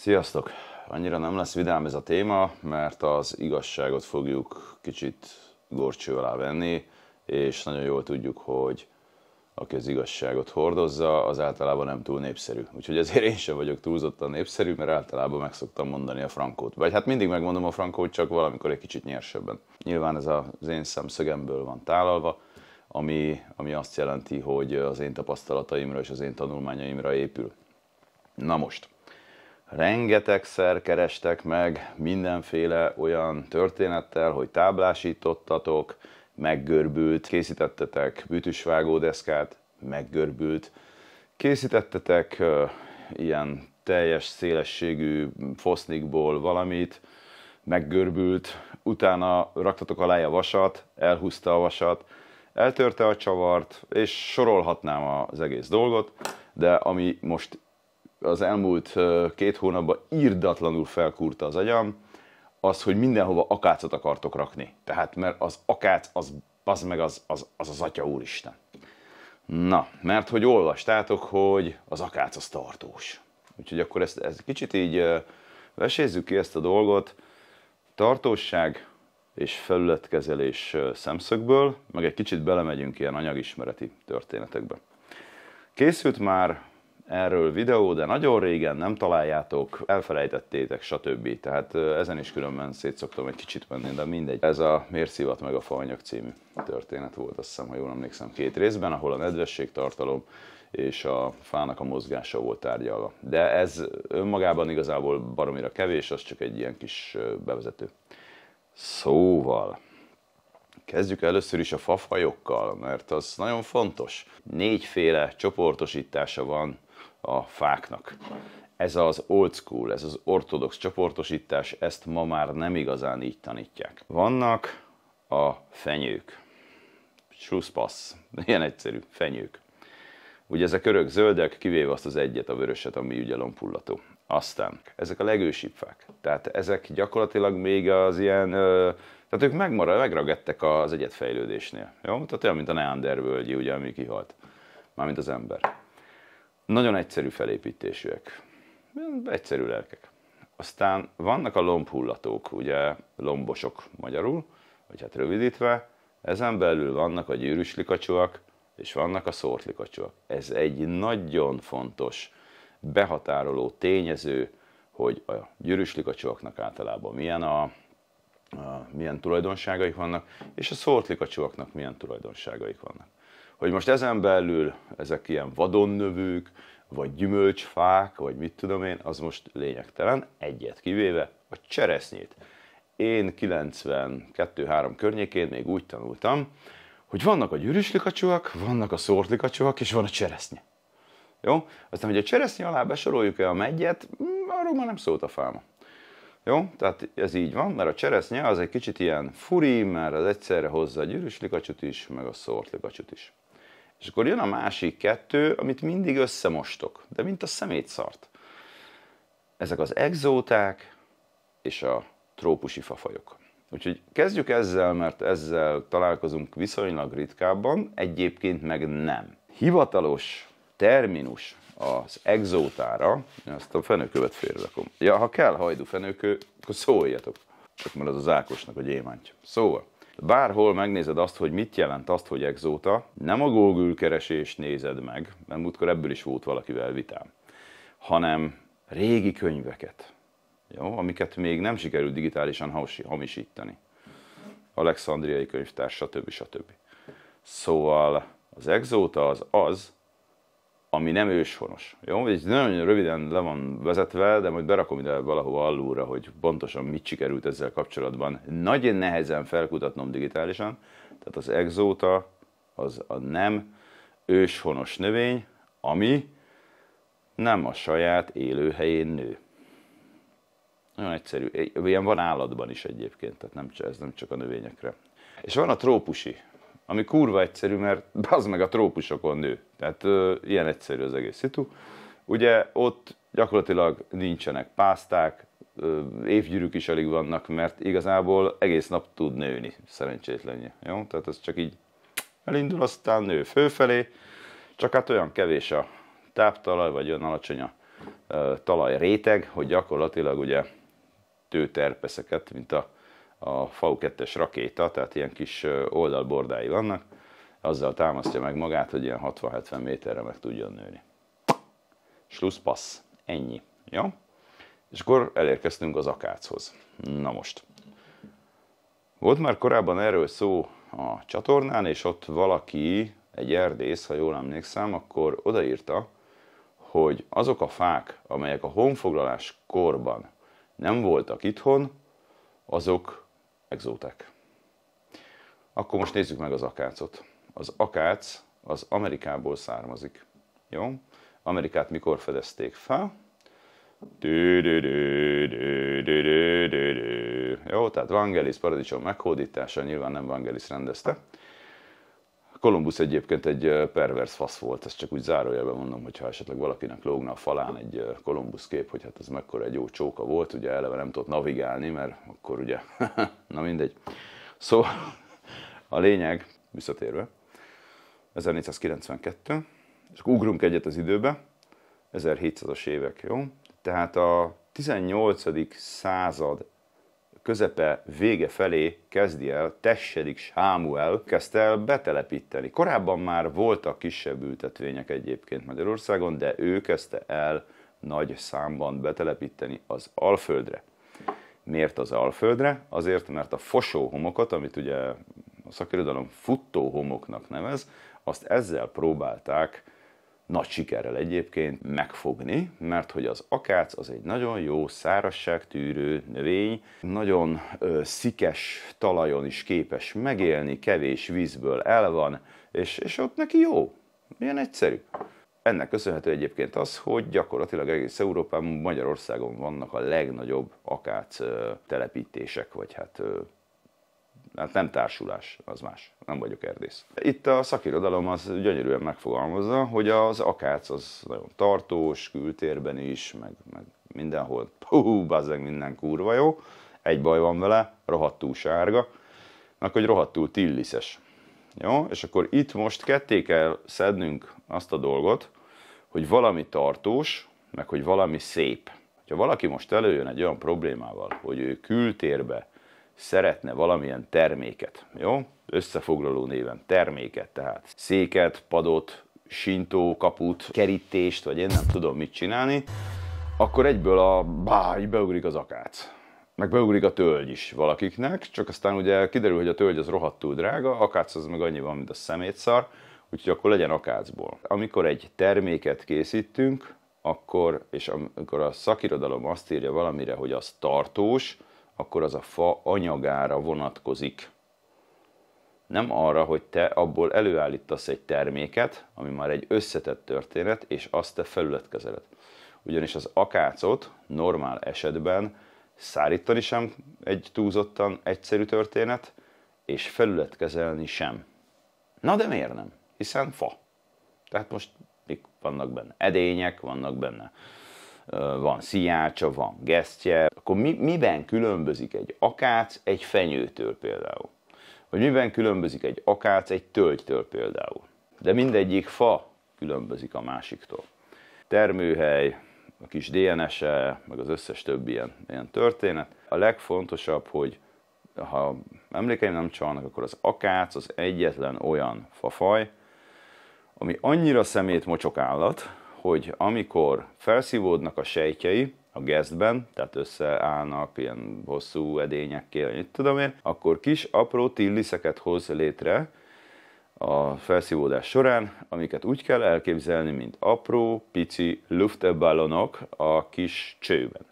Sziasztok! Annyira nem lesz vidám ez a téma, mert az igazságot fogjuk kicsit gorcső alá venni, és nagyon jól tudjuk, hogy aki az igazságot hordozza, az általában nem túl népszerű. Úgyhogy ezért én sem vagyok túlzottan népszerű, mert általában meg szoktam mondani a frankót. Vagy hát mindig megmondom a frankót, csak valamikor egy kicsit nyersebben. Nyilván ez az én szemszögemből van tálalva, ami, ami azt jelenti, hogy az én tapasztalataimra és az én tanulmányaimra épül. Na most, rengetegszer kerestek meg mindenféle olyan történettel, hogy táblásítottatok, meggörbült, készítettetek bűtűsvágódeszkát, meggörbült, készítettetek uh, ilyen teljes szélességű fosznikból valamit, meggörbült, utána raktatok alá a vasat, elhúzta a vasat, eltörte a csavart, és sorolhatnám az egész dolgot, de ami most az elmúlt két hónapban írdatlanul felkúrta az agyam, az, hogy mindenhova akácot akartok rakni. Tehát, mert az akác, az, az meg az az, az az Atya Úristen. Na, mert hogy olvastátok, hogy az akác az tartós. Úgyhogy akkor ezt, ezt kicsit így vesézzük ki ezt a dolgot tartóság és felületkezelés szemszögből, meg egy kicsit belemegyünk ilyen anyagismereti történetekbe. Készült már erről videó, de nagyon régen nem találjátok, elfelejtettétek, stb. Tehát ezen is különben szoktam egy kicsit menni, de mindegy. Ez a Miért meg a faanyag című történet volt, azt hiszem, ha jól emlékszem, két részben, ahol a nedvességtartalom és a fának a mozgása volt tárgyalva. De ez önmagában igazából baromira kevés, az csak egy ilyen kis bevezető. Szóval, Kezdjük először is a fafajokkal, mert az nagyon fontos. Négyféle csoportosítása van a fáknak. Ez az old school, ez az ortodox csoportosítás, ezt ma már nem igazán így tanítják. Vannak a fenyők. Slusszpassz. Ilyen egyszerű, fenyők. Ugye ezek örök zöldek, kivéve azt az egyet, a vöröset, ami ugye lompullató. Aztán ezek a legősibb fák. Tehát ezek gyakorlatilag még az ilyen... Ö, tehát ők megmarad, megragadtak az egyetfejlődésnél. Jó? Tehát olyan, mint a Neandervölgyi, ugye, ami kihalt. Mármint az ember. Nagyon egyszerű felépítésűek. Egyszerű lelkek. Aztán vannak a lombhullatók, ugye lombosok magyarul, vagy hát rövidítve, ezen belül vannak a gyűrűs likacsúak, és vannak a szórt likacsúak. Ez egy nagyon fontos behatároló tényező, hogy a gyűrűs likacsúaknak általában milyen a, a milyen tulajdonságaik vannak, és a szórt likacsúaknak milyen tulajdonságaik vannak. Hogy most ezen belül ezek ilyen vadonnövők, vagy gyümölcsfák, vagy mit tudom én, az most lényegtelen, egyet kivéve a cseresznyét. Én 92-3 környékén még úgy tanultam, hogy vannak a gyűrűslikacsúak, vannak a szórtlikacsúak, és van a cseresznye. Jó? Aztán, hogy a cseresznye alá besoroljuk-e a megyet, mm, arról már nem szólt a fáma. Jó? Tehát ez így van, mert a cseresznye az egy kicsit ilyen furi, mert az egyszerre hozza a gyűrűslikacsut is, meg a szórtlikacsut is. És akkor jön a másik kettő, amit mindig összemostok, de mint a szemétszart. Ezek az egzóták és a trópusi fafajok. Úgyhogy kezdjük ezzel, mert ezzel találkozunk viszonylag ritkábban, egyébként meg nem. Hivatalos terminus az egzótára, azt a fenőkövet félrakom. Ja, ha kell hajdu fenőkő, akkor szóljatok. Csak mert az az Ákosnak a gyémántja. Szóval, Bárhol megnézed azt, hogy mit jelent azt, hogy exóta, nem a Google keresést nézed meg, mert múltkor ebből is volt valakivel vitám, hanem régi könyveket, jó, amiket még nem sikerült digitálisan hamisítani. Alexandriai könyvtár, stb. stb. Szóval az exóta az az, ami nem őshonos. Jó? És nagyon röviden le van vezetve, de majd berakom ide valahova alulra, hogy pontosan mit sikerült ezzel kapcsolatban. Nagyon nehezen felkutatnom digitálisan, tehát az exóta az a nem őshonos növény, ami nem a saját élőhelyén nő. Nagyon egyszerű. Ilyen van állatban is egyébként, tehát nem, ez nem csak a növényekre. És van a trópusi ami kurva egyszerű, mert az meg a trópusokon nő. Tehát ö, ilyen egyszerű az egész szitu. Ugye ott gyakorlatilag nincsenek pászták, ö, évgyűrűk is alig vannak, mert igazából egész nap tud nőni, szerencsétlenje. Jó? Tehát ez csak így elindul, aztán nő fölfelé, csak hát olyan kevés a táptalaj, vagy olyan alacsony a talaj réteg, hogy gyakorlatilag ugye tőterpeszeket, mint a a fau 2 es rakéta, tehát ilyen kis oldalbordái vannak, azzal támasztja meg magát, hogy ilyen 60-70 méterre meg tudjon nőni. Slusszpassz. Ennyi. Ja? És akkor elérkeztünk az akáchoz. Na most. Volt már korábban erről szó a csatornán, és ott valaki, egy erdész, ha jól emlékszem, akkor odaírta, hogy azok a fák, amelyek a honfoglalás korban nem voltak itthon, azok exóták. Akkor most nézzük meg az akácot. Az akác az Amerikából származik. Jó? Amerikát mikor fedezték fel? Jó, tehát Vangelis paradicsom meghódítása nyilván nem Vangelis rendezte, Kolumbusz egyébként egy pervers fasz volt, ezt csak úgy zárójelben mondom, hogyha esetleg valakinek lógna a falán egy Kolumbusz kép, hogy hát ez mekkora egy jó csóka volt, ugye eleve nem tudott navigálni, mert akkor ugye, na mindegy. Szóval a lényeg, visszatérve, 1492, és akkor ugrunk egyet az időbe, 1700-as évek, jó? Tehát a 18. század közepe vége felé kezdi el, tessedik Sámuel, kezdte el betelepíteni. Korábban már voltak kisebb ültetvények egyébként Magyarországon, de ő kezdte el nagy számban betelepíteni az Alföldre. Miért az Alföldre? Azért, mert a fosó homokat, amit ugye a szakirodalom futtó homoknak nevez, azt ezzel próbálták nagy sikerrel egyébként megfogni, mert hogy az akác az egy nagyon jó szárazságtűrő növény, nagyon ö, szikes talajon is képes megélni, kevés vízből el van, és, és ott neki jó. Milyen egyszerű. Ennek köszönhető egyébként az, hogy gyakorlatilag egész Európában, Magyarországon vannak a legnagyobb akác telepítések, vagy hát hát nem társulás, az más, nem vagyok erdész. Itt a szakirodalom az gyönyörűen megfogalmazza, hogy az akác az nagyon tartós, kültérben is, meg, meg mindenhol, hú, bazdeg minden kurva jó, egy baj van vele, rohadtul sárga, meg hogy rohadtul tilliszes. Jó? És akkor itt most ketté kell szednünk azt a dolgot, hogy valami tartós, meg hogy valami szép. Ha valaki most előjön egy olyan problémával, hogy ő kültérbe szeretne valamilyen terméket, jó? Összefoglaló néven terméket, tehát széket, padot, sintó, kaput, kerítést, vagy én nem tudom mit csinálni, akkor egyből a báj beugrik az akác meg beugrik a tölgy is valakiknek, csak aztán ugye kiderül, hogy a tölgy az rohadtul drága, akác az meg annyi van, mint a szemétszar, úgyhogy akkor legyen akácból. Amikor egy terméket készítünk, akkor, és amikor a szakirodalom azt írja valamire, hogy az tartós, akkor az a fa anyagára vonatkozik. Nem arra, hogy te abból előállítasz egy terméket, ami már egy összetett történet, és azt te felületkezeled. Ugyanis az akácot normál esetben szárítani sem egy túlzottan egyszerű történet, és felületkezelni sem. Na de miért nem? Hiszen fa. Tehát most mik vannak benne? Edények vannak benne van szijácsa, van gesztje. Akkor mi, miben különbözik egy akác egy fenyőtől például? Vagy miben különbözik egy akác egy tölgytől például? De mindegyik fa különbözik a másiktól. Termőhely, a kis DNS-e, meg az összes több ilyen, ilyen történet. A legfontosabb, hogy ha emlékeim nem csalnak, akkor az akác az egyetlen olyan fafaj, ami annyira szemét mocsok állat, hogy amikor felszívódnak a sejtjei, a gesztben, tehát összeállnak ilyen hosszú edényekkel, itt tudom én, akkor kis apró tilliszeket hoz létre a felszívódás során, amiket úgy kell elképzelni, mint apró, pici luftballonok a kis csőben.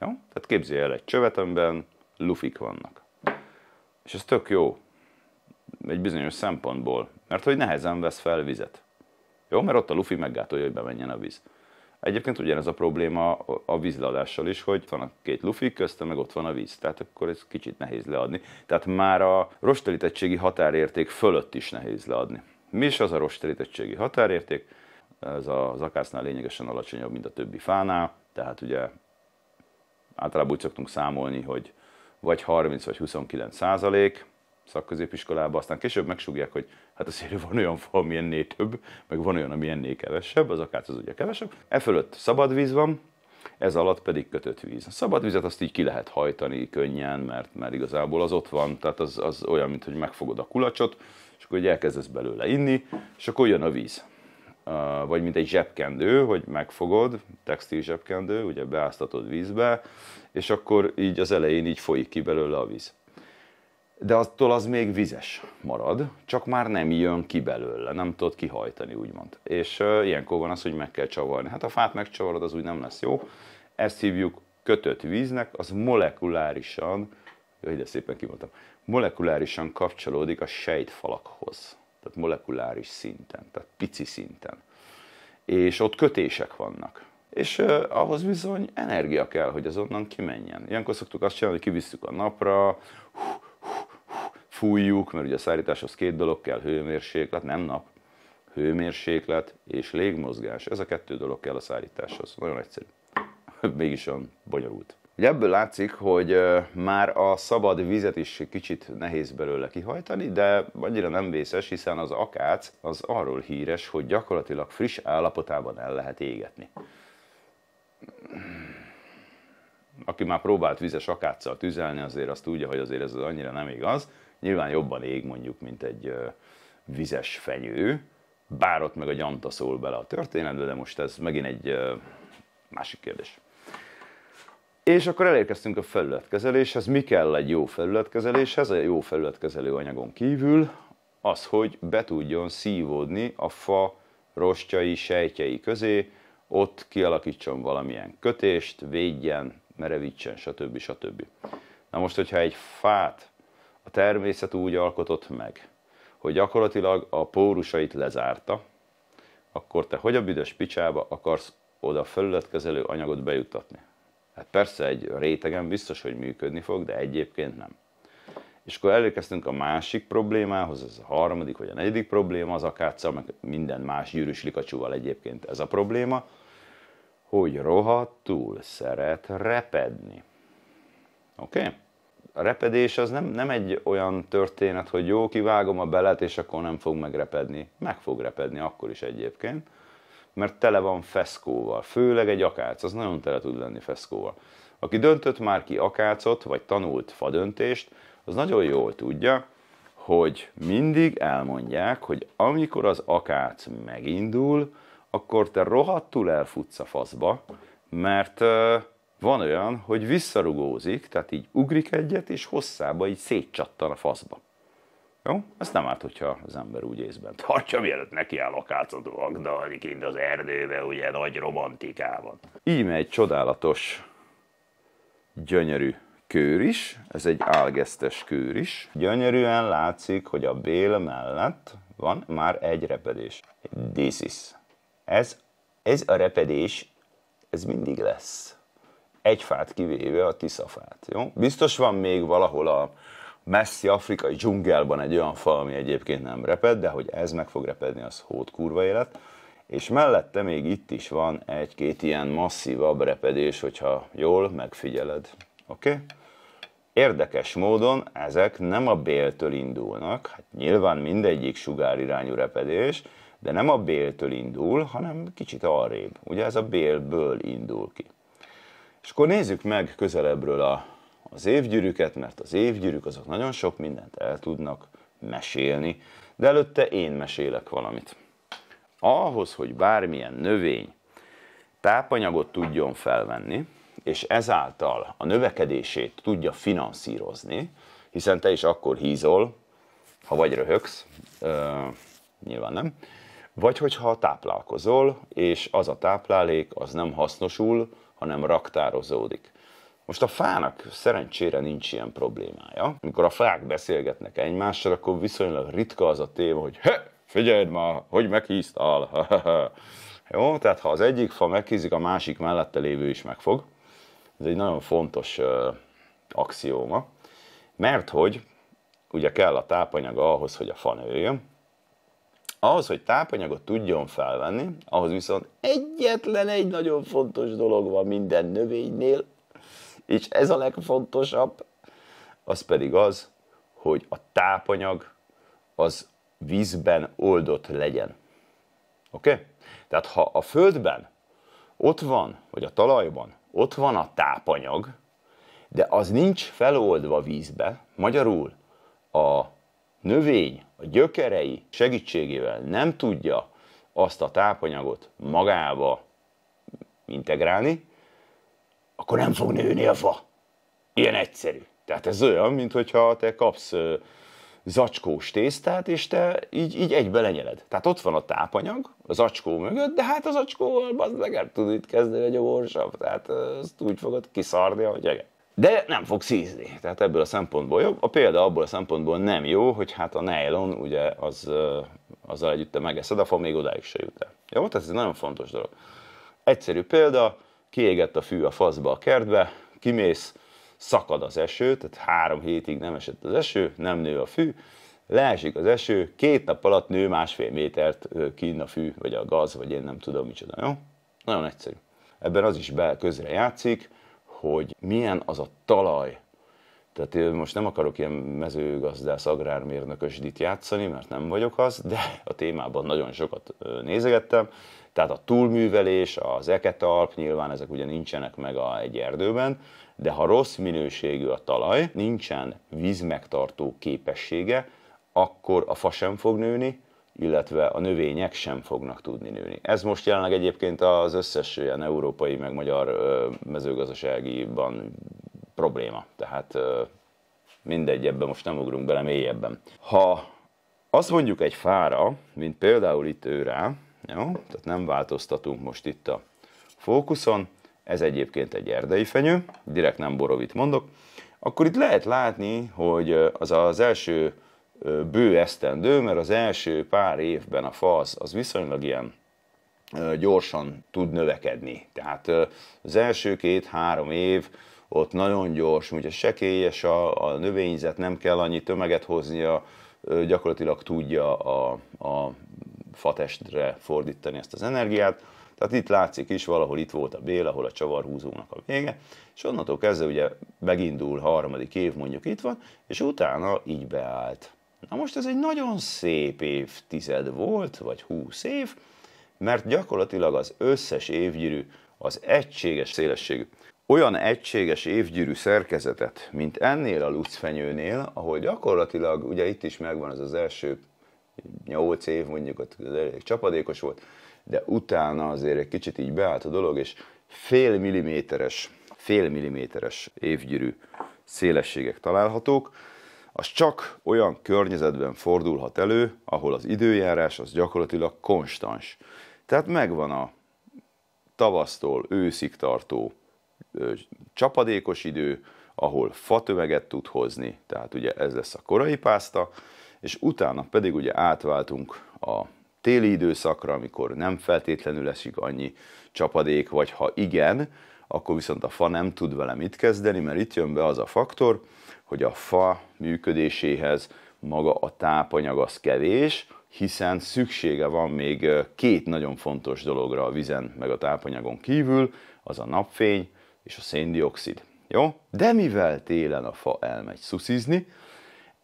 Jó? Tehát képzelj el egy csövet, amiben lufik vannak. És ez tök jó, egy bizonyos szempontból, mert hogy nehezen vesz fel vizet. Jó, mert ott a Luffy meggátolja, hogy bemenjen a víz. Egyébként ugyanez a probléma a vízleadással is, hogy van a két lufi, közte meg ott van a víz, tehát akkor ez kicsit nehéz leadni. Tehát már a rostelítettségi határérték fölött is nehéz leadni. Mi is az a rostelítettségi határérték? Ez az akásznál lényegesen alacsonyabb, mint a többi fánál, tehát ugye általában úgy szoktunk számolni, hogy vagy 30 vagy 29 százalék szakközépiskolában, aztán később megsúgják, hogy hát azért van olyan fa, ami ennél több, meg van olyan, ami ennél kevesebb, az akác az ugye kevesebb. E fölött szabad víz van, ez alatt pedig kötött víz. A szabad vizet azt így ki lehet hajtani könnyen, mert már igazából az ott van, tehát az, az olyan, mint hogy megfogod a kulacsot, és akkor ugye elkezdesz belőle inni, és akkor jön a víz. Vagy mint egy zsebkendő, hogy megfogod, textil zsebkendő, ugye beáztatod vízbe, és akkor így az elején így folyik ki belőle a víz de attól az még vizes marad, csak már nem jön ki belőle, nem tudod kihajtani, úgymond. És uh, ilyenkor van az, hogy meg kell csavarni. Hát a fát megcsavarod, az úgy nem lesz jó. Ezt hívjuk kötött víznek, az molekulárisan, jó, ide szépen kimondtam, molekulárisan kapcsolódik a sejtfalakhoz. Tehát molekuláris szinten, tehát pici szinten. És ott kötések vannak. És uh, ahhoz bizony energia kell, hogy az onnan kimenjen. Ilyenkor szoktuk azt csinálni, hogy kivisszük a napra, hú, fújjuk, mert ugye a szállításhoz két dolog kell, hőmérséklet, nem nap, hőmérséklet és légmozgás. Ez a kettő dolog kell a szállításhoz. Nagyon egyszerű. Mégis olyan bonyolult. Ugye ebből látszik, hogy már a szabad vizet is kicsit nehéz belőle kihajtani, de annyira nem vészes, hiszen az akác az arról híres, hogy gyakorlatilag friss állapotában el lehet égetni. Aki már próbált vizes akáccal tüzelni, azért azt tudja, hogy azért ez annyira nem igaz. Nyilván jobban ég mondjuk, mint egy vizes fenyő, bár ott meg a gyanta szól bele a történetbe, de most ez megint egy másik kérdés. És akkor elérkeztünk a felületkezeléshez. Mi kell egy jó felületkezeléshez? A jó felületkezelő anyagon kívül az, hogy be tudjon szívódni a fa rostjai, sejtjei közé, ott kialakítson valamilyen kötést, védjen, merevítsen, stb. stb. Na most, hogyha egy fát a természet úgy alkotott meg, hogy gyakorlatilag a pórusait lezárta, akkor te hogy a büdös picsába akarsz oda felületkezelő anyagot bejuttatni? Hát persze egy rétegen biztos, hogy működni fog, de egyébként nem. És akkor elérkeztünk a másik problémához, ez a harmadik vagy a negyedik probléma, az akáccal, meg minden más gyűrűs likacsúval egyébként ez a probléma, hogy rohadtul szeret repedni. Oké? Okay? a repedés az nem, nem egy olyan történet, hogy jó, kivágom a belet, és akkor nem fog megrepedni. Meg fog repedni akkor is egyébként, mert tele van feszkóval, főleg egy akác, az nagyon tele tud lenni feszkóval. Aki döntött már ki akácot, vagy tanult fadöntést, az nagyon jól tudja, hogy mindig elmondják, hogy amikor az akác megindul, akkor te rohadtul elfutsz a faszba, mert van olyan, hogy visszarugózik, tehát így ugrik egyet, és hosszába így szétcsattan a faszba. Jó? Ezt nem árt, hogyha az ember úgy észben tartja, mielőtt áll a kácadó kint az erdőbe, ugye nagy romantikában. Íme egy csodálatos, gyönyörű kőr is, ez egy álgesztes kőr is. Gyönyörűen látszik, hogy a bél mellett van már egy repedés. This is. Ez, ez a repedés, ez mindig lesz egy fát kivéve a tiszafát. Jó? Biztos van még valahol a messzi afrikai dzsungelban egy olyan fa, ami egyébként nem reped, de hogy ez meg fog repedni, az hót kurva élet. És mellette még itt is van egy-két ilyen masszívabb repedés, hogyha jól megfigyeled. Oké? Okay? Érdekes módon ezek nem a béltől indulnak, hát nyilván mindegyik sugárirányú repedés, de nem a béltől indul, hanem kicsit arrébb. Ugye ez a bélből indul ki. És akkor nézzük meg közelebbről a, az évgyűrűket, mert az évgyűrűk azok nagyon sok mindent el tudnak mesélni, de előtte én mesélek valamit. Ahhoz, hogy bármilyen növény tápanyagot tudjon felvenni, és ezáltal a növekedését tudja finanszírozni, hiszen te is akkor hízol, ha vagy röhögsz, ö, nyilván nem, vagy hogyha táplálkozol, és az a táplálék az nem hasznosul, hanem raktározódik. Most a fának szerencsére nincs ilyen problémája. Mikor a fák beszélgetnek egymással, akkor viszonylag ritka az a téma, hogy he, figyeld ma, hogy meghíztál. Jó, tehát ha az egyik fa meghízik, a másik mellette lévő is megfog. Ez egy nagyon fontos uh, axióma, mert hogy ugye kell a tápanyag ahhoz, hogy a fa nőjön, ahhoz, hogy tápanyagot tudjon felvenni, ahhoz viszont egyetlen egy nagyon fontos dolog van minden növénynél, és ez a legfontosabb, az pedig az, hogy a tápanyag az vízben oldott legyen. Oké? Okay? Tehát ha a földben ott van, vagy a talajban ott van a tápanyag, de az nincs feloldva vízbe, magyarul a növény a gyökerei segítségével nem tudja azt a tápanyagot magába integrálni, akkor nem fog nőni a fa. Ilyen egyszerű. Tehát ez olyan, mintha te kapsz zacskós tésztát, és te így, így egybe lenyeled. Tehát ott van a tápanyag, a zacskó mögött, de hát a zacskóval az meg tud itt kezdeni egy gyorsabb. Tehát ezt úgy fogod kiszarni, hogy igen de nem fog szízni. Tehát ebből a szempontból jobb. A példa abból a szempontból nem jó, hogy hát a nylon, ugye, az, azzal együtt te megeszed, a fa még odáig se jut el. Jó? Tehát ez egy nagyon fontos dolog. Egyszerű példa, kiégett a fű a faszba a kertbe, kimész, szakad az eső, tehát három hétig nem esett az eső, nem nő a fű, leesik az eső, két nap alatt nő másfél métert kín a fű, vagy a gaz, vagy én nem tudom micsoda, jó? Nagyon egyszerű. Ebben az is be közre játszik, hogy milyen az a talaj. Tehát én most nem akarok ilyen mezőgazdász, agrármérnökös dit játszani, mert nem vagyok az, de a témában nagyon sokat nézegettem. Tehát a túlművelés, az eketalp, nyilván ezek ugye nincsenek meg a, egy erdőben, de ha rossz minőségű a talaj, nincsen vízmegtartó képessége, akkor a fa sem fog nőni, illetve a növények sem fognak tudni nőni. Ez most jelenleg egyébként az összes ilyen európai meg magyar mezőgazdaságiban probléma. Tehát mindegy, ebben most nem ugrunk bele mélyebben. Ha azt mondjuk egy fára, mint például itt őrá, jó? tehát nem változtatunk most itt a fókuszon, ez egyébként egy erdei fenyő, direkt nem borovit mondok, akkor itt lehet látni, hogy az az első bő esztendő, mert az első pár évben a fa az, az viszonylag ilyen gyorsan tud növekedni. Tehát az első két-három év ott nagyon gyors, ugye sekélyes a, a növényzet, nem kell annyi tömeget hoznia, gyakorlatilag tudja a, a fatestre fordítani ezt az energiát. Tehát itt látszik is, valahol itt volt a bél, ahol a csavarhúzónak a vége, és onnantól kezdve ugye megindul harmadik év mondjuk itt van, és utána így beállt. Na most ez egy nagyon szép évtized volt, vagy húsz év, mert gyakorlatilag az összes évgyűrű az egységes szélességű. Olyan egységes évgyűrű szerkezetet, mint ennél a lucfenyőnél, ahol gyakorlatilag, ugye itt is megvan az az első 8 év, mondjuk ott elég csapadékos volt, de utána azért egy kicsit így beállt a dolog, és fél milliméteres, fél milliméteres évgyűrű szélességek találhatók az csak olyan környezetben fordulhat elő, ahol az időjárás az gyakorlatilag konstans. Tehát megvan a tavasztól őszig tartó ö, csapadékos idő, ahol fatömeget tud hozni, tehát ugye ez lesz a korai pászta, és utána pedig ugye átváltunk a téli időszakra, amikor nem feltétlenül esik annyi csapadék, vagy ha igen, akkor viszont a fa nem tud vele mit kezdeni, mert itt jön be az a faktor, hogy a fa működéséhez maga a tápanyag az kevés, hiszen szüksége van még két nagyon fontos dologra a vizen meg a tápanyagon kívül, az a napfény és a széndiokszid. Jó? De mivel télen a fa elmegy szuszizni,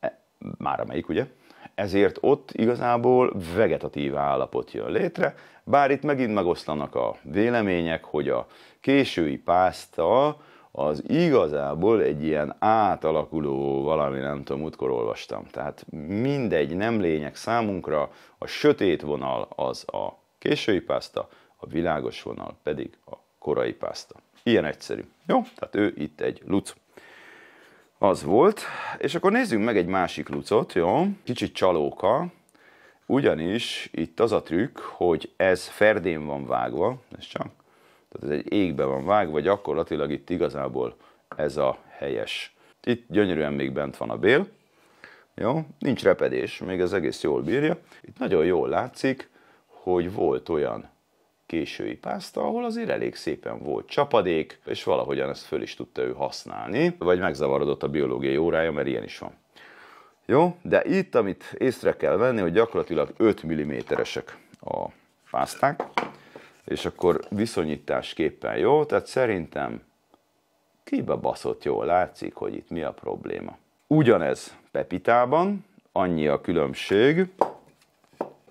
e, már amelyik ugye, ezért ott igazából vegetatív állapot jön létre, bár itt megint megoszlanak a vélemények, hogy a késői pászta az igazából egy ilyen átalakuló valami, nem tudom, útkor olvastam. Tehát mindegy, nem lényeg számunkra, a sötét vonal az a késői pászta, a világos vonal pedig a korai pászta. Ilyen egyszerű. Jó? Tehát ő itt egy luc. Az volt, és akkor nézzünk meg egy másik lucot, jó? Kicsit csalóka, ugyanis itt az a trükk, hogy ez ferdén van vágva, ez csak tehát ez egy égbe van vágva, gyakorlatilag itt igazából ez a helyes. Itt gyönyörűen még bent van a bél, jó? Nincs repedés, még az egész jól bírja. Itt nagyon jól látszik, hogy volt olyan késői pászta, ahol azért elég szépen volt csapadék, és valahogyan ezt föl is tudta ő használni, vagy megzavarodott a biológiai órája, mert ilyen is van. Jó, de itt, amit észre kell venni, hogy gyakorlatilag 5 mm-esek a pászták, és akkor viszonyításképpen jó, tehát szerintem kibe baszott jól látszik, hogy itt mi a probléma. Ugyanez Pepitában, annyi a különbség.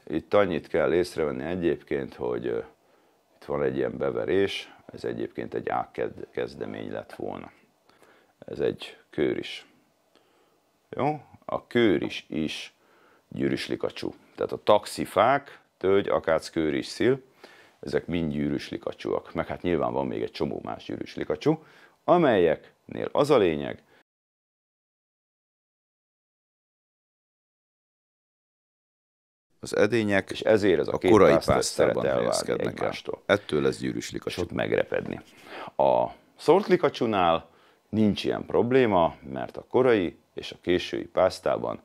Itt annyit kell észrevenni egyébként, hogy itt van egy ilyen beverés, ez egyébként egy kezdemény lett volna. Ez egy kőr is. Jó? A kőr is is gyűrűslikacsú. Tehát a taxifák, tölgy, akác, kőr is szil, ezek mind gyűrűs likacsúak, meg hát nyilván van még egy csomó más gyűrűs likacsú, amelyeknél az a lényeg, az edények, és ezért ez a, a korai pásztában helyezkednek el. Ettől lesz gyűrűs likacsú. megrepedni. A szort likacsúnál nincs ilyen probléma, mert a korai és a késői pásztában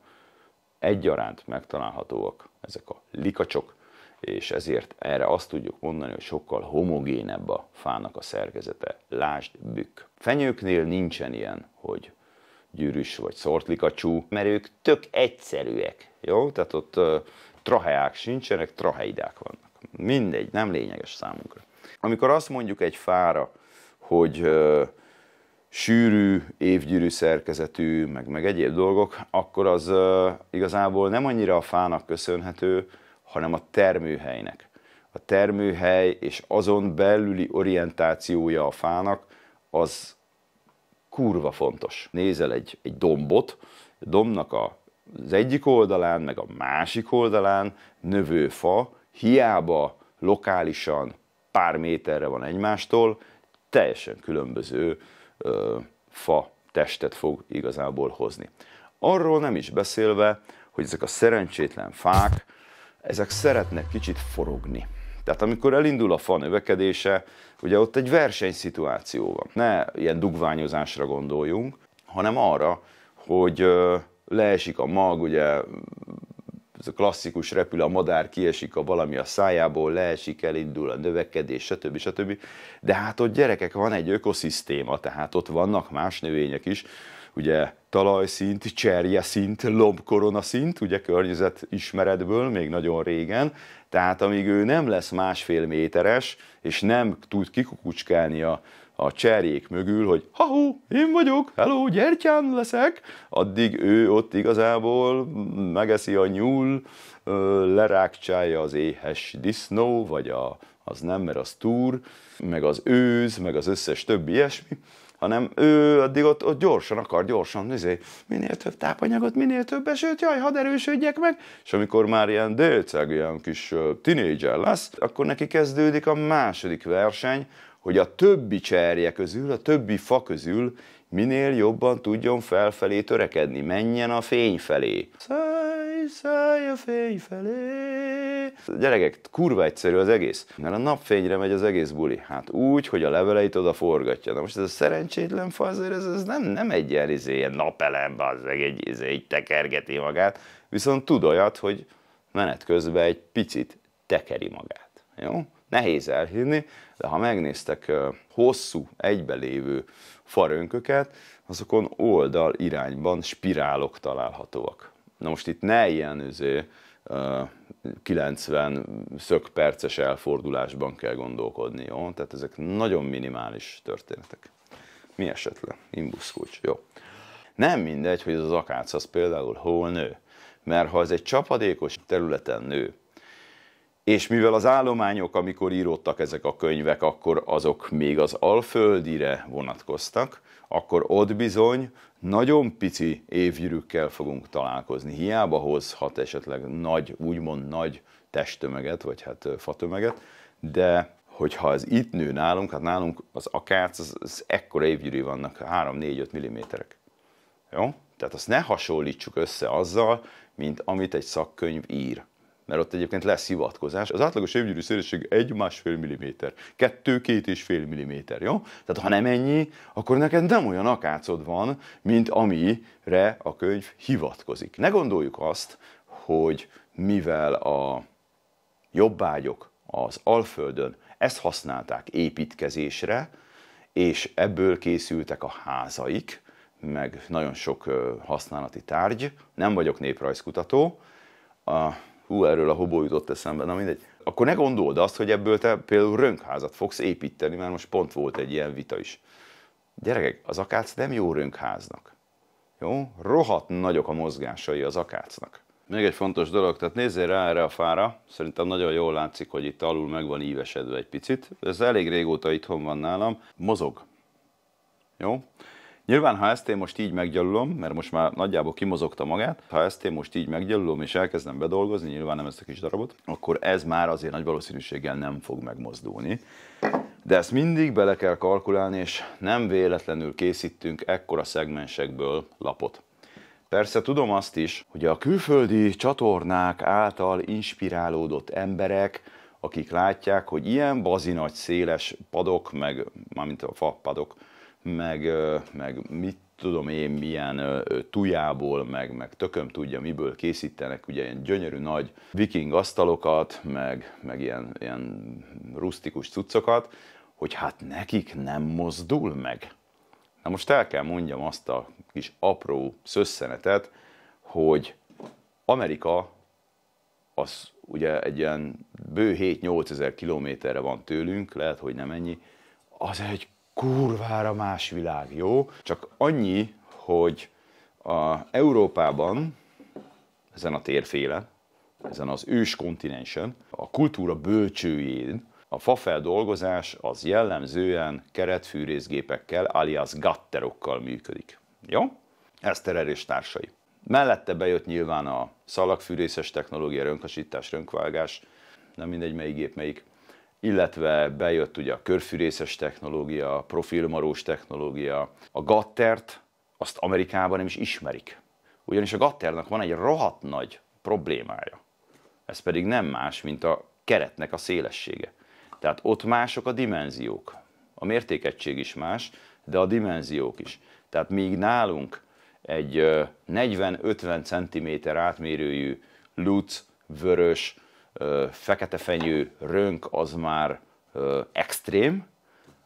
egyaránt megtalálhatóak ezek a likacsok, és ezért erre azt tudjuk mondani, hogy sokkal homogénebb a fának a szerkezete. Lásd, bükk. Fenyőknél nincsen ilyen, hogy gyűrűs vagy szortlikacsú, mert ők tök egyszerűek, jó? Tehát ott uh, traheák sincsenek, traheidák vannak. Mindegy, nem lényeges számunkra. Amikor azt mondjuk egy fára, hogy uh, sűrű, évgyűrű szerkezetű, meg, meg egyéb dolgok, akkor az uh, igazából nem annyira a fának köszönhető, hanem a termőhelynek. A termőhely és azon belüli orientációja a fának, az kurva fontos. Nézel egy, egy dombot, a dombnak a, az egyik oldalán, meg a másik oldalán növő fa, hiába lokálisan pár méterre van egymástól, teljesen különböző ö, fa testet fog igazából hozni. Arról nem is beszélve, hogy ezek a szerencsétlen fák ezek szeretnek kicsit forogni. Tehát amikor elindul a fa növekedése, ugye ott egy versenyszituáció van. Ne ilyen dugványozásra gondoljunk, hanem arra, hogy leesik a mag, ugye ez a klasszikus repül, a madár kiesik a valami a szájából, leesik, elindul a növekedés, stb. stb. De hát ott gyerekek, van egy ökoszisztéma, tehát ott vannak más növények is, ugye talajszint, cserjeszint, szint, ugye környezet ismeretből még nagyon régen, tehát amíg ő nem lesz másfél méteres, és nem tud kikukucskálni a, a cserjék mögül, hogy hahú, én vagyok, hello, gyertyán leszek, addig ő ott igazából megeszi a nyúl, lerákcsálja az éhes disznó, vagy a, az nem, mert az túr, meg az őz, meg az összes többi ilyesmi, hanem ő addig ott, ott gyorsan akar, gyorsan, nézé, minél több tápanyagot, minél több esőt, jaj, hadd erősödjek meg, és amikor már ilyen délceg, ilyen kis uh, tinédzser lesz, akkor neki kezdődik a második verseny, hogy a többi cserje közül, a többi fa közül minél jobban tudjon felfelé törekedni, menjen a fény felé. Szóval szállj a fény felé. Gyerekek, kurva egyszerű az egész, mert a napfényre megy az egész buli. Hát úgy, hogy a leveleit oda forgatja. Na most ez a szerencsétlen fa azért ez, ez nem, nem egy ilyen, izé, ilyen napelem, az egy, izé, így tekergeti magát, viszont tud olyat, hogy menet közben egy picit tekeri magát. Jó? Nehéz elhinni, de ha megnéztek hosszú, egybelévő farönköket, azokon oldal irányban spirálok találhatóak. Na most itt ne ilyen üzé, 90 perces elfordulásban kell gondolkodni, jó? Tehát ezek nagyon minimális történetek. Mi esetleg? Imbuszkulcs, jó. Nem mindegy, hogy ez az akác az például hol nő. Mert ha ez egy csapadékos területen nő, és mivel az állományok, amikor íródtak ezek a könyvek, akkor azok még az alföldire vonatkoztak, akkor ott bizony nagyon pici évgyűrűkkel fogunk találkozni. Hiába hozhat esetleg nagy, úgymond nagy testtömeget, vagy hát fatömeget, de hogyha ez itt nő nálunk, hát nálunk az akác, az, az ekkora évgyűrű vannak, 3-4-5 mm Jó? Tehát azt ne hasonlítsuk össze azzal, mint amit egy szakkönyv ír mert ott egyébként lesz hivatkozás. Az átlagos évgyűrű szélesség 15 mm, 2-2,5 mm, jó? Tehát ha nem ennyi, akkor neked nem olyan akácod van, mint amire a könyv hivatkozik. Ne gondoljuk azt, hogy mivel a jobbágyok az Alföldön ezt használták építkezésre, és ebből készültek a házaik, meg nagyon sok használati tárgy. Nem vagyok néprajzkutató, hú, erről a hobó jutott eszembe, na mindegy. Akkor ne gondold azt, hogy ebből te például rönkházat fogsz építeni, mert most pont volt egy ilyen vita is. Gyerekek, az akác nem jó rönkháznak. Jó? Rohadt nagyok a mozgásai az akácnak. Még egy fontos dolog, tehát nézzél rá erre a fára, szerintem nagyon jól látszik, hogy itt alul meg van ívesedve egy picit. Ez elég régóta itthon van nálam, mozog. Jó? Nyilván, ha ezt én most így meggyalulom, mert most már nagyjából kimozogta magát, ha ezt én most így meggyalulom és elkezdem bedolgozni, nyilván nem ezt a kis darabot, akkor ez már azért nagy valószínűséggel nem fog megmozdulni. De ezt mindig bele kell kalkulálni, és nem véletlenül készítünk ekkora szegmensekből lapot. Persze tudom azt is, hogy a külföldi csatornák által inspirálódott emberek, akik látják, hogy ilyen bazinagy széles padok, meg mármint a fa padok, meg, meg mit tudom én milyen tujából, meg, meg tököm tudja miből készítenek, ugye ilyen gyönyörű nagy viking asztalokat, meg, meg ilyen, ilyen rustikus cuccokat, hogy hát nekik nem mozdul meg. Na most el kell mondjam azt a kis apró szösszenetet, hogy Amerika az ugye egy ilyen bő 7-8 ezer kilométerre van tőlünk, lehet, hogy nem ennyi, az egy kurvára más világ, jó? Csak annyi, hogy a Európában, ezen a térféle, ezen az ős kontinensen, a kultúra bölcsőjén a fafeldolgozás az jellemzően keretfűrészgépekkel, alias gatterokkal működik. Jó? Eszterer és társai. Mellette bejött nyilván a szalagfűrészes technológia, rönkasítás, rönkvágás, nem mindegy melyik gép melyik illetve bejött ugye a körfűrészes technológia, a profilmarós technológia. A gattert azt Amerikában nem is ismerik. Ugyanis a gatternak van egy rohadt nagy problémája. Ez pedig nem más, mint a keretnek a szélessége. Tehát ott mások a dimenziók. A mértékegység is más, de a dimenziók is. Tehát míg nálunk egy 40-50 cm átmérőjű luc, vörös, fenyő, rönk az már extrém,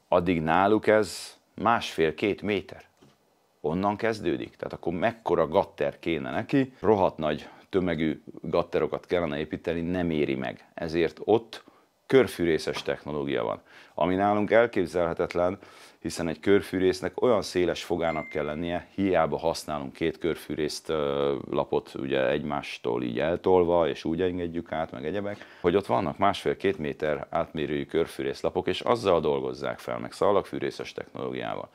addig náluk ez másfél-két méter. Onnan kezdődik. Tehát akkor mekkora gatter kéne neki, rohadt nagy tömegű gatterokat kellene építeni, nem éri meg. Ezért ott körfűrészes technológia van, ami nálunk elképzelhetetlen, hiszen egy körfűrésznek olyan széles fogának kell lennie, hiába használunk két körfűrészt lapot ugye egymástól így eltolva, és úgy engedjük át, meg egyebek, hogy ott vannak másfél-két méter átmérőjű körfűrészlapok, és azzal dolgozzák fel, meg szalagfűrészes technológiával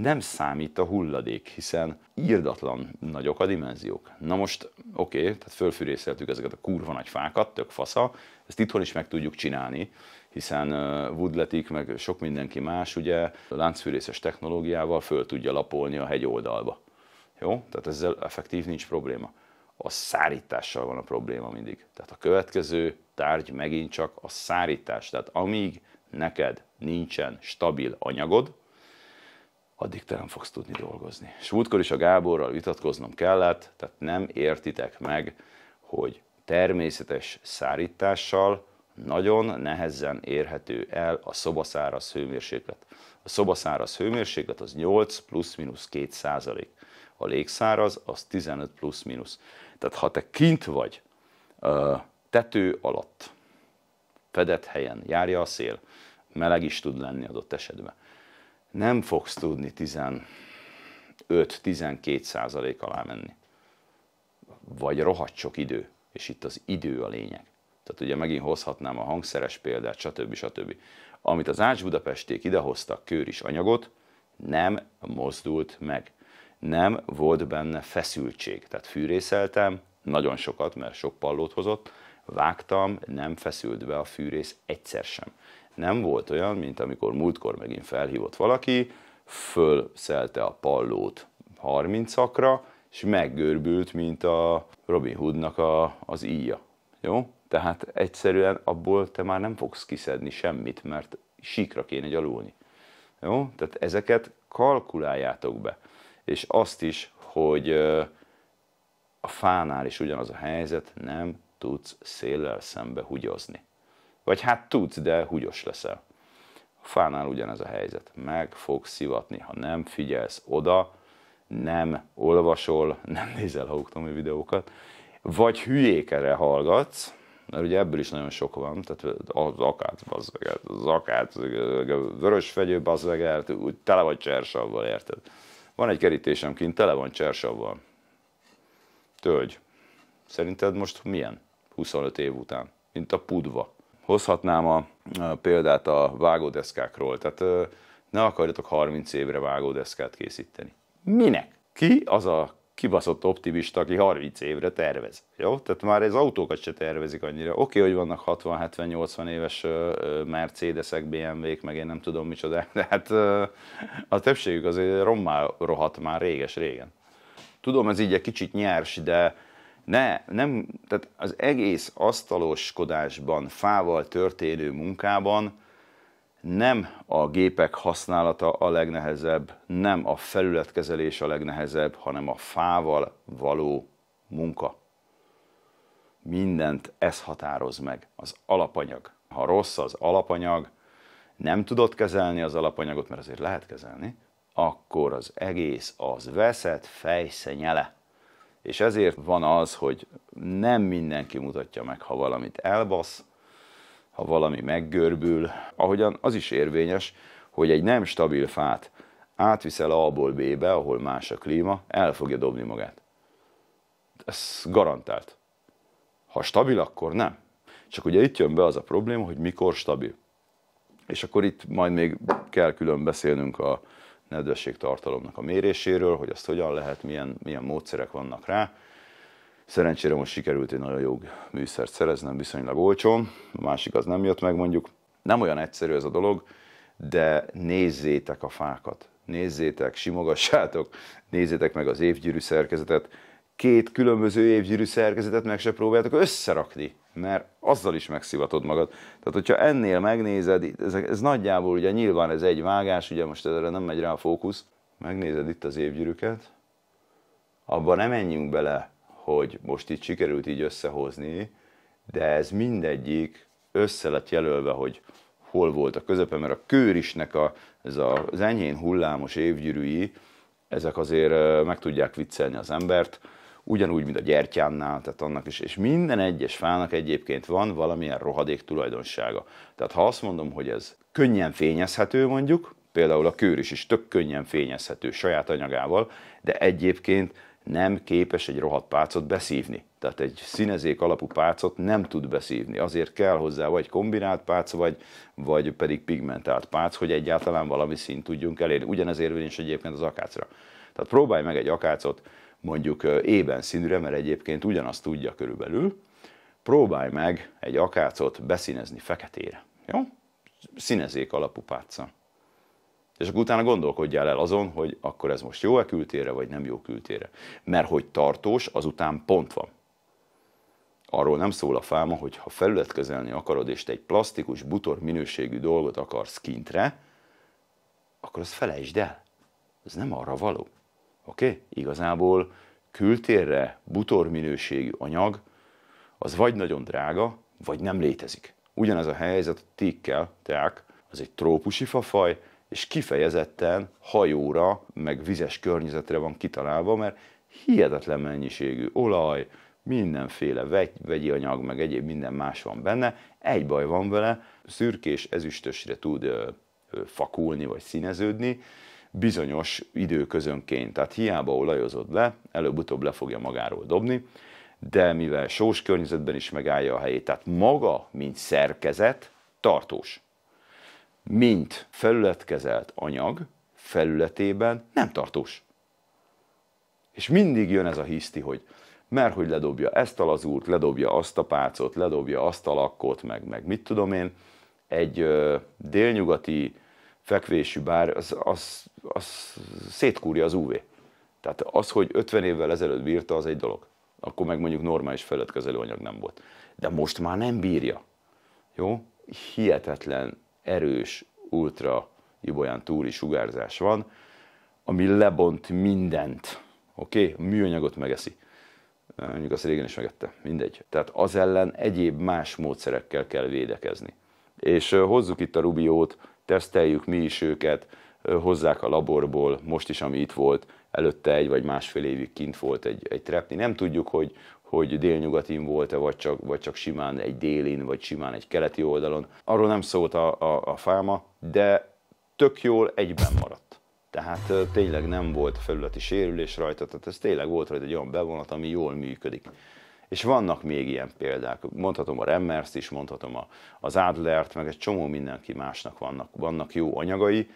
nem számít a hulladék, hiszen írdatlan nagyok a dimenziók. Na most, oké, okay, tehát fölfűrészeltük ezeket a kurva nagy fákat, tök fasza, ezt itthon is meg tudjuk csinálni, hiszen Woodletik, meg sok mindenki más, ugye a láncfűrészes technológiával föl tudja lapolni a hegyoldalba. Jó? Tehát ezzel effektív nincs probléma. A szárítással van a probléma mindig. Tehát a következő tárgy megint csak a szárítás. Tehát amíg neked nincsen stabil anyagod, addig te nem fogsz tudni dolgozni. És múltkor is a Gáborral vitatkoznom kellett, tehát nem értitek meg, hogy természetes szárítással nagyon nehezen érhető el a szobaszáraz hőmérséklet. A szobaszáraz hőmérséklet az 8 plusz mínusz 2 százalék. A légszáraz az 15 plusz mínusz. Tehát ha te kint vagy tető alatt, fedett helyen járja a szél, meleg is tud lenni adott esetben, nem fogsz tudni 15-12 százalék alá menni. Vagy rohadt sok idő, és itt az idő a lényeg. Tehát ugye megint hozhatnám a hangszeres példát, stb. stb. Amit az Ács Budapesték idehoztak kőris anyagot, nem mozdult meg. Nem volt benne feszültség. Tehát fűrészeltem, nagyon sokat, mert sok pallót hozott, vágtam, nem feszült be a fűrész egyszer sem. Nem volt olyan, mint amikor múltkor megint felhívott valaki, fölszelte a pallót 30 szakra, és meggörbült, mint a Robin Hoodnak a, az íja. Jó? Tehát egyszerűen abból te már nem fogsz kiszedni semmit, mert síkra kéne gyalulni. Jó? Tehát ezeket kalkuláljátok be. És azt is, hogy a fánál is ugyanaz a helyzet, nem tudsz széllel szembe húgyozni. Vagy hát tudsz, de húgyos leszel. A fánál ugyanez a helyzet. Meg fogsz szivatni, ha nem figyelsz oda, nem olvasol, nem nézel hauktomi videókat, vagy hülyékere hallgatsz, mert ugye ebből is nagyon sok van, tehát az az akát, az akát, vörös fegyő, bazzegert, úgy tele vagy csersavval, érted? Van egy kerítésem kint, tele van csersavval. Tölgy. Szerinted most milyen? 25 év után. Mint a pudva hozhatnám a, példát a vágódeszkákról. Tehát ne akarjatok 30 évre vágódeszkát készíteni. Minek? Ki az a kibaszott optimista, aki 30 évre tervez. Jó? Tehát már ez autókat se tervezik annyira. Oké, okay, hogy vannak 60-70-80 éves Mercedesek, BMW-k, meg én nem tudom micsoda, de hát a többségük azért rommá rohadt már réges-régen. Tudom, ez így egy kicsit nyers, de ne, nem, tehát az egész asztaloskodásban, fával történő munkában nem a gépek használata a legnehezebb, nem a felületkezelés a legnehezebb, hanem a fával való munka. Mindent ez határoz meg, az alapanyag. Ha rossz az alapanyag, nem tudod kezelni az alapanyagot, mert azért lehet kezelni, akkor az egész az veszett fejszenyele. És ezért van az, hogy nem mindenki mutatja meg, ha valamit elbasz, ha valami meggörbül. Ahogyan az is érvényes, hogy egy nem stabil fát átviszel A-ból B-be, ahol más a klíma, el fogja dobni magát. Ez garantált. Ha stabil, akkor nem. Csak ugye itt jön be az a probléma, hogy mikor stabil. És akkor itt majd még kell külön beszélnünk a, nedvességtartalomnak a méréséről, hogy azt hogyan lehet, milyen, milyen módszerek vannak rá. Szerencsére most sikerült egy nagyon jó műszert szereznem, viszonylag olcsón, a másik az nem jött meg mondjuk. Nem olyan egyszerű ez a dolog, de nézzétek a fákat, nézzétek, simogassátok, nézzétek meg az évgyűrű szerkezetet, két különböző évgyűrű szerkezetet meg se próbáltak összerakni, mert azzal is megszivatod magad. Tehát, hogyha ennél megnézed, ez, ez nagyjából ugye nyilván ez egy vágás, ugye most erre nem megy rá a fókusz, megnézed itt az évgyűrűket, abban nem menjünk bele, hogy most itt sikerült így összehozni, de ez mindegyik össze lett jelölve, hogy hol volt a közepe, mert a kőrisnek a, ez a, az enyhén hullámos évgyűrűi, ezek azért meg tudják viccelni az embert, ugyanúgy, mint a gyertyánnál, tehát annak is, és minden egyes fának egyébként van valamilyen rohadék tulajdonsága. Tehát ha azt mondom, hogy ez könnyen fényezhető mondjuk, például a kőr is, is tök könnyen fényezhető saját anyagával, de egyébként nem képes egy rohadt pácot beszívni. Tehát egy színezék alapú pácot nem tud beszívni. Azért kell hozzá vagy kombinált pác, vagy, vagy pedig pigmentált pác, hogy egyáltalán valami szint tudjunk elérni. Ugyanez érvényes egyébként az akácra. Tehát próbálj meg egy akácot mondjuk ében színűre, mert egyébként ugyanazt tudja körülbelül, próbálj meg egy akácot beszínezni feketére. Jó? Színezék alapú pálca. És akkor utána gondolkodjál el azon, hogy akkor ez most jó-e kültére, vagy nem jó kültére. Mert hogy tartós, azután pont van. Arról nem szól a fáma, hogy ha felületkezelni akarod, és te egy plastikus, butor minőségű dolgot akarsz kintre, akkor azt felejtsd el. Ez nem arra való. Oké? Okay? Igazából kültérre butorminőségű anyag az vagy nagyon drága, vagy nem létezik. Ugyanez a helyzet a tíkkel, teák, az egy trópusi fafaj, és kifejezetten hajóra, meg vizes környezetre van kitalálva, mert hihetetlen mennyiségű olaj, mindenféle vegy, vegyi anyag, meg egyéb minden más van benne. Egy baj van vele, szürkés ezüstösre tud ö, ö, fakulni vagy színeződni, bizonyos időközönként. Tehát hiába olajozod le, előbb-utóbb le fogja magáról dobni, de mivel sós környezetben is megállja a helyét, tehát maga, mint szerkezet, tartós. Mint felületkezelt anyag felületében nem tartós. És mindig jön ez a hiszti, hogy mert hogy ledobja ezt a lazult, ledobja azt a pácot, ledobja azt a lakkot, meg, meg mit tudom én, egy ö, délnyugati fekvésű bár, az, az, az szétkúrja az UV. Tehát az, hogy 50 évvel ezelőtt bírta, az egy dolog. Akkor meg mondjuk normális feledkezelő anyag nem volt. De most már nem bírja. Jó? Hihetetlen, erős, ultra olyan túli sugárzás van, ami lebont mindent. Oké? Okay? műanyagot megeszi. Mondjuk azt régen is megette. Mindegy. Tehát az ellen egyéb más módszerekkel kell védekezni. És hozzuk itt a Rubiót, teszteljük mi is őket, hozzák a laborból, most is, ami itt volt, előtte egy vagy másfél évig kint volt egy, egy trepni. Nem tudjuk, hogy, hogy délnyugatin volt-e, vagy csak, vagy csak simán egy délin, vagy simán egy keleti oldalon. Arról nem szólt a, a, a fáma, de tök jól egyben maradt. Tehát tényleg nem volt felületi sérülés rajta, tehát ez tényleg volt rajta egy olyan bevonat, ami jól működik. És vannak még ilyen példák, mondhatom a Remmers-t is, mondhatom a, az Adlert, meg egy csomó mindenki másnak vannak, vannak jó anyagai,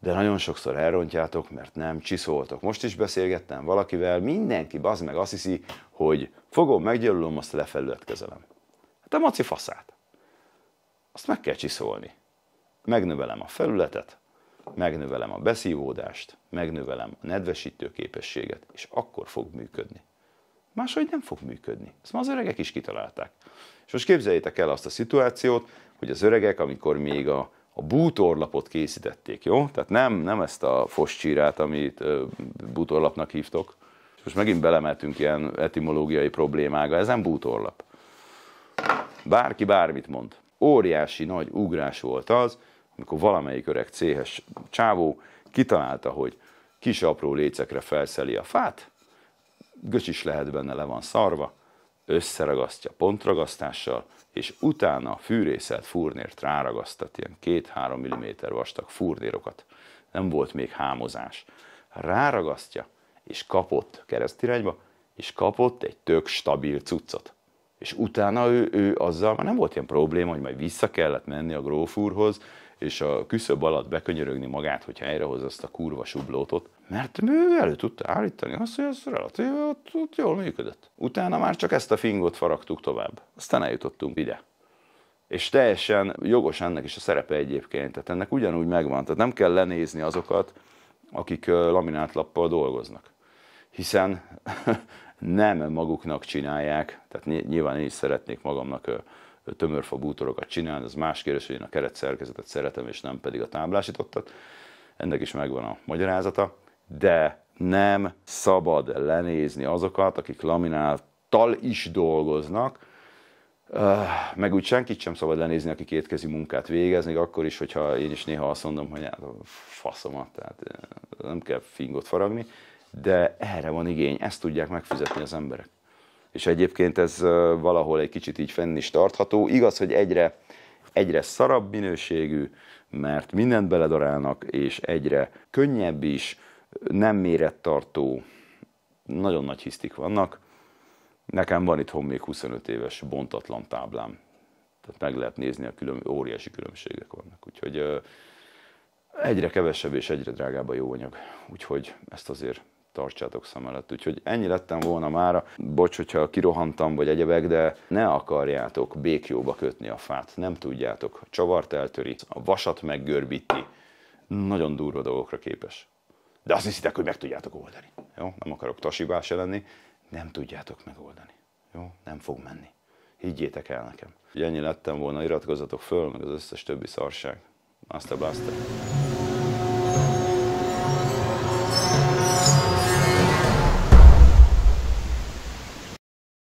de nagyon sokszor elrontjátok, mert nem csiszoltok. Most is beszélgettem valakivel, mindenki bazd meg azt hiszi, hogy fogom, meggyalulom, azt lefelületkezelem. Hát a maci faszát. Azt meg kell csiszolni. Megnövelem a felületet, megnövelem a beszívódást, megnövelem a nedvesítő képességet, és akkor fog működni. Máshogy nem fog működni. Ezt már az öregek is kitalálták. És most képzeljétek el azt a szituációt, hogy az öregek, amikor még a, a bútorlapot készítették, jó? Tehát nem, nem ezt a foscsírát, amit ö, bútorlapnak hívtok. És most megint belemeltünk ilyen etimológiai problémákba, ez nem bútorlap. Bárki bármit mond. Óriási nagy ugrás volt az, amikor valamelyik öreg céhes csávó kitalálta, hogy kis apró lécekre felszeli a fát, göcs is lehet benne, le van szarva, összeragasztja pontragasztással, és utána fűrészelt fúrnért ráragasztat, ilyen 2-3 mm vastag fúrnérokat. Nem volt még hámozás. Ráragasztja, és kapott keresztirányba, és kapott egy tök stabil cuccot. És utána ő, ő azzal, már nem volt ilyen probléma, hogy majd vissza kellett menni a grófúrhoz, és a küszöb alatt bekönyörögni magát, hogy helyrehoz azt a kurva sublótot, mert ő elő tudta állítani azt, hogy ez relatív, ott, ott jól működött. Utána már csak ezt a fingot faragtuk tovább. Aztán eljutottunk ide. És teljesen jogos ennek is a szerepe egyébként, tehát ennek ugyanúgy megvan, tehát nem kell lenézni azokat, akik laminált lappal dolgoznak. Hiszen nem maguknak csinálják, tehát nyilván én is szeretnék magamnak tömörfa bútorokat csinálni, az más kérdés, hogy én a keret szerkezetet szeretem, és nem pedig a táblásítottat. Ennek is megvan a magyarázata, de nem szabad lenézni azokat, akik lamináltal is dolgoznak, meg úgy senkit sem szabad lenézni, aki kétkezi munkát végez, még akkor is, hogyha én is néha azt mondom, hogy hát faszomat, tehát nem kell fingot faragni, de erre van igény, ezt tudják megfizetni az emberek és egyébként ez valahol egy kicsit így fenn is tartható. Igaz, hogy egyre, egyre szarabb minőségű, mert mindent beledarálnak, és egyre könnyebb is, nem mérettartó, nagyon nagy hisztik vannak. Nekem van itt még 25 éves bontatlan táblám, tehát meg lehet nézni, a külön, óriási különbségek vannak. Úgyhogy egyre kevesebb és egyre drágább a jó anyag, úgyhogy ezt azért tartsátok szem előtt. Úgyhogy ennyi lettem volna mára. Bocs, hogyha kirohantam, vagy egyebek, de ne akarjátok békjóba kötni a fát. Nem tudjátok. A csavart eltöri, a vasat meggörbíti. Nagyon durva dolgokra képes. De azt hiszitek, hogy meg tudjátok oldani. Jó? Nem akarok tasibás lenni. Nem tudjátok megoldani. Jó? Nem fog menni. Higgyétek el nekem. Ugye ennyi lettem volna, iratkozatok föl, meg az összes többi szarság. Master Blaster.